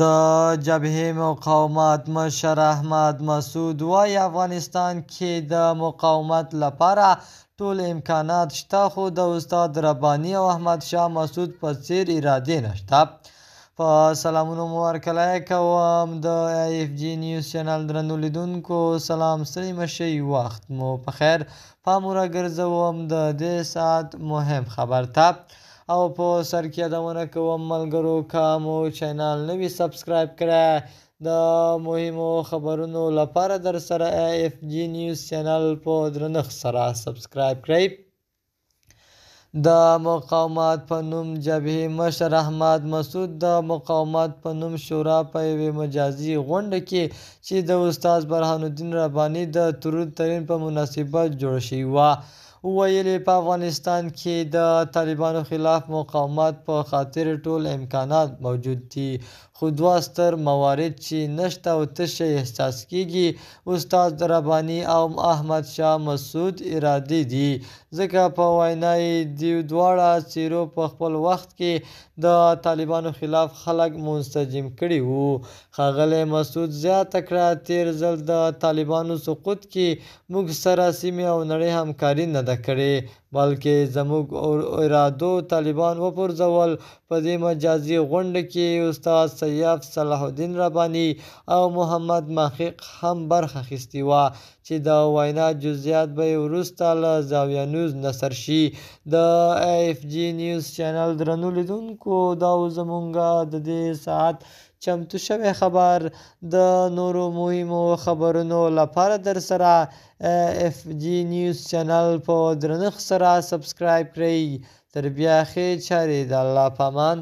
د جبهې مقاومت مشر احمد مسعود وای افغانستان کې د مقاومت لپاره ټول امکانات شته خو د استاد ربانی او احمد شاه مسعود په څیر اراده نشته په سلامونو مو هرکلی کوم د ای اف جی نیوز چینل درنو لیدونکو سلام ستړي مشئ وخت مو په خیر پام ورګرځوم د دې ساعت مهم خبر ته او په سر کې یادونه کوم ملګرو که مو چینل نوي سبسکرایب کړی د مهمو خبرونو لپاره در سره اف جی نیوز چینل په درنښت سره سبسکرایب کړئ د مقاومت په نوم جبهې مشر احمد مسعود د مقاومت په نوم شورا په یوې مجازي غونډه کې چې د استاد برهان الدین رباني د ترور ترین په مناسبت جوړ شوی و ویلي په افغانستان کې د طالبانو خلاف مقاومت په خاطر ټول امکانات موجود دي خو دوه ستر موارد چې نشته او تشه احساس کیږي استاد ربانی او احمد شاه مسعود ارادي دي ځکه په وینا یې دیو دواړه څیرو په خپل وخت کې د طالبانو خلاف خلک منسجم کړي وو ښاغلی مسعود زیاته کړه تیر ځل د طالبانو سقوط کې موږ سره سیمې او نړۍ همکاري نه ده اراده کړې بلکې زموږ ارادو طالبان وپرځول په دې مجازي غونډه کې استاد سیاف صلاح الدین رباني او محمد محق هم برخه اخیستې وه چې د وینا جزئیات به یې وروسته له زاویه نیوز نشر شي د اف جی نیوز چینل درنو لیدونکو دا زمونږه د دې ساعت چمتو شوی خبر د نورو مهمو خبرونو لپاره در سره اف جی نیوز چینل په درنښت سره سبسکرایب کړئ تر بیا ښې چارې د الله پامان